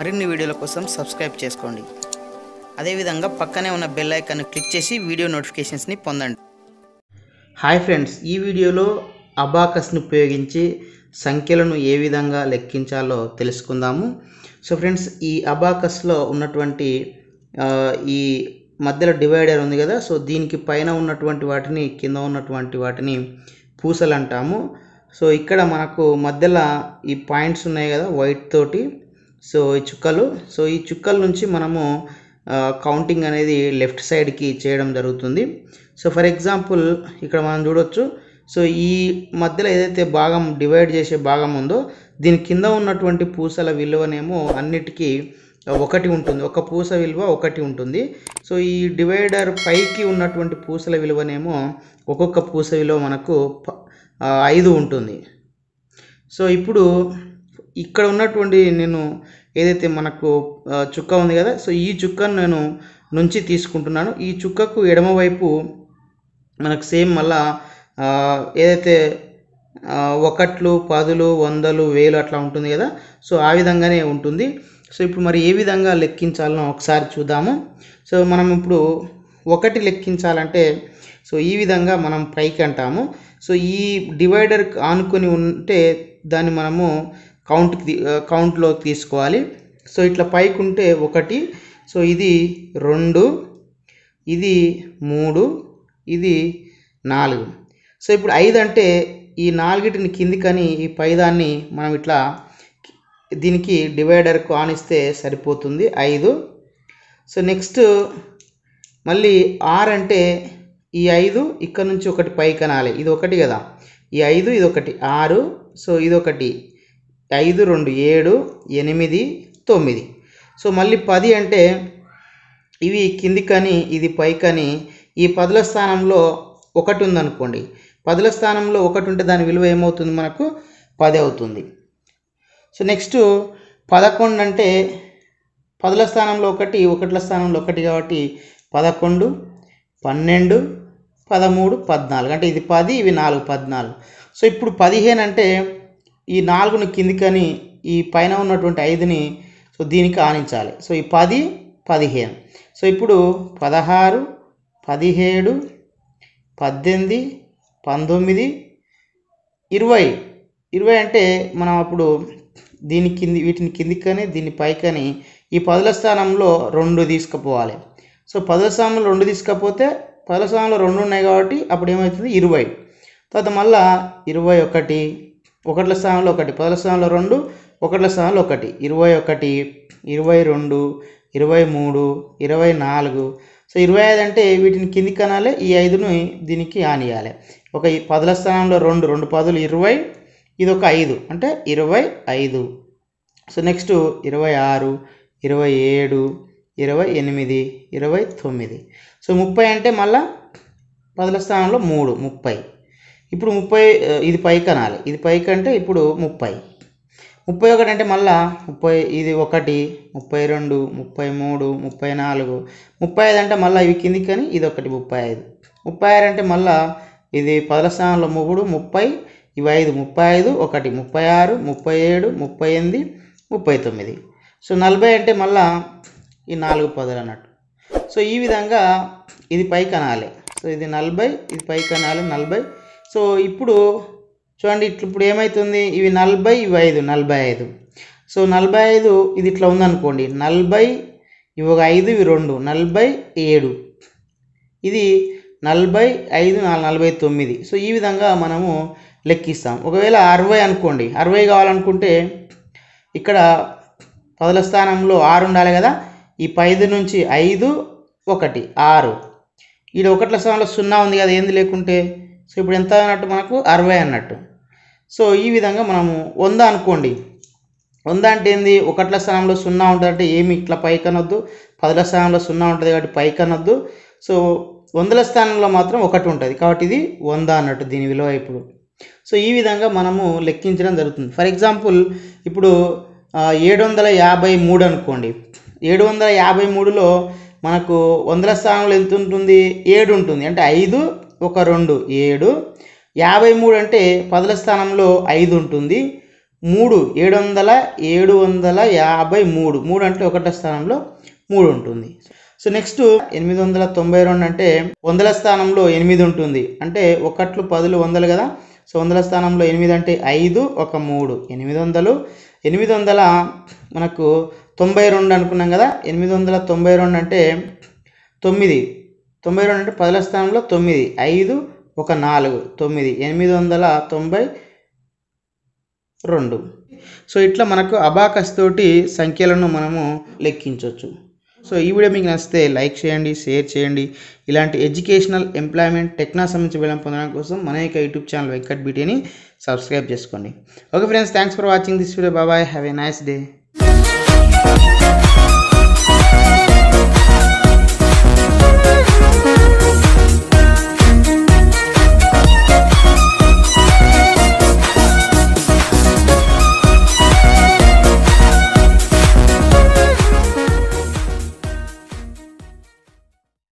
మరిన్ని వీడియోల కోసం సబ్స్క్రైబ్ చేసుకోండి అదేవిధంగా పక్కనే ఉన్న బెల్ ఐకాన్ క్లిక్ చేసి వీడియో నోటిఫికేషన్స్ని పొందండి హాయ్ ఫ్రెండ్స్ ఈ వీడియోలో అబాకస్ని ఉపయోగించి సంఖ్యలను ఏ విధంగా లెక్కించాలో తెలుసుకుందాము సో ఫ్రెండ్స్ ఈ అబాకస్లో ఉన్నటువంటి ఈ మధ్యలో డివైడర్ ఉంది కదా సో దీనికి పైన ఉన్నటువంటి వాటిని కింద ఉన్నటువంటి వాటిని పూసలు అంటాము సో ఇక్కడ మనకు మధ్యలో ఈ పాయింట్స్ ఉన్నాయి కదా వైట్ తోటి సో ఈ చుక్కలు సో ఈ చుక్కల నుంచి మనము కౌంటింగ్ అనేది లెఫ్ట్ సైడ్కి చేయడం జరుగుతుంది సో ఫర్ ఎగ్జాంపుల్ ఇక్కడ మనం చూడవచ్చు సో ఈ మధ్యలో ఏదైతే భాగం డివైడ్ చేసే భాగం ఉందో దీని కింద ఉన్నటువంటి పూసల విలువనేమో అన్నిటికీ ఒకటి ఉంటుంది ఒక పూస విలువ ఒకటి ఉంటుంది సో ఈ డివైడర్ పైకి ఉన్నటువంటి పూసల విలువనేమో ఒక్కొక్క పూస విలువ మనకు ఐదు ఉంటుంది సో ఇప్పుడు ఇక్కడ ఉన్నటువంటి నేను ఏదైతే మనకు చుక్క ఉంది కదా సో ఈ చుక్కను నేను నుంచి తీసుకుంటున్నాను ఈ చుక్కకు ఎడమవైపు మనకు సేమ్ మళ్ళా ఏదైతే ఒకట్లు పదులు వందలు వేలు అట్లా ఉంటుంది కదా సో ఆ విధంగానే ఉంటుంది సో ఇప్పుడు మరి ఏ విధంగా లెక్కించాలనో ఒకసారి చూద్దాము సో మనం ఇప్పుడు ఒకటి లెక్కించాలంటే సో ఈ విధంగా మనం పైకి అంటాము సో ఈ డివైడర్ ఆనుకొని ఉంటే దాన్ని మనము కౌంట్కి కౌంట్లోకి తీసుకోవాలి సో ఇట్లా పైకి ఉంటే ఒకటి సో ఇది రెండు ఇది మూడు ఇది నాలుగు సో ఇప్పుడు ఐదు అంటే ఈ నాలుగిటిని కిందికని ఈ పైదాన్ని మనం ఇట్లా దీనికి డివైడర్కు ఆన్ ఇస్తే సరిపోతుంది ఐదు సో నెక్స్ట్ మళ్ళీ ఆరు అంటే ఈ ఐదు ఇక్కడ నుంచి ఒకటి పైకి అనాలి ఇది ఒకటి కదా ఈ ఐదు ఇది ఒకటి ఆరు సో ఇది ఒకటి ఐదు రెండు ఏడు ఎనిమిది తొమ్మిది సో మళ్ళీ పది అంటే ఇవి కానీ ఇది పైకని ఈ పదుల స్థానంలో ఒకటి ఉందనుకోండి పదుల స్థానంలో ఒకటి ఉంటే దాని విలువ ఏమవుతుంది మనకు పది అవుతుంది సో నెక్స్ట్ పదకొండు అంటే పదుల స్థానంలో ఒకటి ఒకట్ల స్థానంలో ఒకటి కాబట్టి పదకొండు పన్నెండు పదమూడు పద్నాలుగు అంటే ఇది పది ఇవి నాలుగు పద్నాలుగు సో ఇప్పుడు పదిహేను అంటే ఈ నాలుగుని కిందికని ఈ పైన ఉన్నటువంటి ఐదుని సో దీనికి ఆనించాలి సో ఈ పది పదిహేను సో ఇప్పుడు పదహారు పదిహేడు పద్దెనిమిది పంతొమ్మిది ఇరవై ఇరవై అంటే మనం అప్పుడు దీని కింది వీటిని కిందికని దీని పైకని ఈ పదుల స్థానంలో రెండు తీసుకుపోవాలి సో పదుల స్థానంలో రెండు తీసుకపోతే పదుల స్థానంలో రెండు ఉన్నాయి కాబట్టి అప్పుడు ఏమవుతుంది ఇరవై తర్వాత మళ్ళా ఇరవై ఒకటి ఒకట్ల స్థానంలో ఒకటి పదల స్థానంలో రెండు ఒకట్ల స్థానంలో ఒకటి ఇరవై ఒకటి ఇరవై రెండు ఇరవై మూడు ఇరవై నాలుగు సో ఇరవై ఐదు అంటే వీటిని కింది కనాలి ఈ ఐదును దీనికి ఆనియాలి ఒక పదల స్థానంలో రెండు రెండు పదులు ఇరవై ఇది ఒక ఐదు అంటే ఇరవై ఐదు సో నెక్స్ట్ ఇరవై ఆరు ఇరవై ఏడు ఇరవై ఎనిమిది ఇరవై తొమ్మిది సో ముప్పై అంటే మళ్ళా పదల స్థానంలో మూడు ముప్పై ఇప్పుడు ముప్పై ఇది పైకి అనాలి ఇది పైకి అంటే ఇప్పుడు ముప్పై ముప్పై ఒకటి అంటే మళ్ళా ముప్పై ఇది ఒకటి ముప్పై రెండు ముప్పై మూడు ముప్పై నాలుగు ముప్పై ఐదు అంటే మళ్ళీ ఇవి కిందికి కానీ ఇది ఒకటి ముప్పై ఐదు ముప్పై ఆరు అంటే మళ్ళా ఇది పదల స్థానంలో మూడు ముప్పై ఇవి ఐదు ముప్పై ఐదు ఒకటి ముప్పై ఆరు ముప్పై ఏడు ముప్పై ఎనిమిది ముప్పై తొమ్మిది సో నలభై అంటే మళ్ళా ఈ నాలుగు పదలు అన్నట్టు సో ఈ విధంగా ఇది పై అనాలి సో ఇది నలభై ఇది పై అనాలి నలభై సో ఇప్పుడు చూడండి ఇట్లా ఇప్పుడు ఏమవుతుంది ఇవి నలభై ఇవి ఐదు నలభై ఐదు సో నలభై ఐదు ఇది ఇట్లా ఉందనుకోండి నలభై ఇవి ఒక ఐదు ఇవి రెండు నలభై ఏడు ఇది నలభై ఐదు నలభై తొమ్మిది సో ఈ విధంగా మనము లెక్కిస్తాం ఒకవేళ అరవై అనుకోండి అరవై కావాలనుకుంటే ఇక్కడ పదల స్థానంలో ఆరు ఉండాలి కదా ఈ పైదు నుంచి ఐదు ఒకటి ఆరు ఈడ ఒకట్ల స్థానంలో సున్నా ఉంది కదా ఏంది లేకుంటే సో ఇప్పుడు ఎంత అన్నట్టు మనకు అరవై అన్నట్టు సో ఈ విధంగా మనము వంద అనుకోండి వంద అంటే ఏంది ఒకట్ల స్థానంలో సున్నా ఉంటుంది అంటే ఏమి ఇట్లా పైకి అనొద్దు పదల స్థానంలో సున్నా ఉంటుంది కాబట్టి పైకి అనొద్దు సో వందల స్థానంలో మాత్రం ఒకటి ఉంటుంది కాబట్టి ఇది వంద అన్నట్టు దీని విలువ ఇప్పుడు సో ఈ విధంగా మనము లెక్కించడం జరుగుతుంది ఫర్ ఎగ్జాంపుల్ ఇప్పుడు ఏడు వందల యాభై మూడు అనుకోండి ఏడు వందల యాభై మూడులో మనకు వందల స్థానంలో ఎంత ఉంటుంది ఏడు ఉంటుంది అంటే ఐదు ఒక రెండు ఏడు యాభై మూడు అంటే పదుల స్థానంలో ఐదు ఉంటుంది మూడు ఏడు వందల ఏడు వందల యాభై మూడు మూడు అంటే ఒకటో స్థానంలో మూడు ఉంటుంది సో నెక్స్ట్ ఎనిమిది వందల తొంభై రెండు అంటే వందల స్థానంలో ఎనిమిది ఉంటుంది అంటే ఒకట్లు పదులు వందలు కదా సో వందల స్థానంలో ఎనిమిది అంటే ఐదు ఒక మూడు ఎనిమిది వందలు ఎనిమిది వందల మనకు తొంభై రెండు అనుకున్నాం కదా ఎనిమిది వందల తొంభై రెండు అంటే తొమ్మిది తొంభై రెండు అంటే పదుల స్థానంలో తొమ్మిది ఐదు ఒక నాలుగు తొమ్మిది ఎనిమిది వందల తొంభై రెండు సో ఇట్లా మనకు అబాకస్ తోటి సంఖ్యలను మనము లెక్కించవచ్చు సో ఈ వీడియో మీకు నచ్చితే లైక్ చేయండి షేర్ చేయండి ఇలాంటి ఎడ్యుకేషనల్ ఎంప్లాయ్మెంట్ టెక్నా సంబంధించి వెళ్ళడం పొందడం కోసం మన యొక్క యూట్యూబ్ ఛానల్ వెంకట్ బీటీని సబ్స్క్రైబ్ చేసుకోండి okay friends thanks for watching this video బాబాయ్ హ్యావ్ ఏ నైస్ డే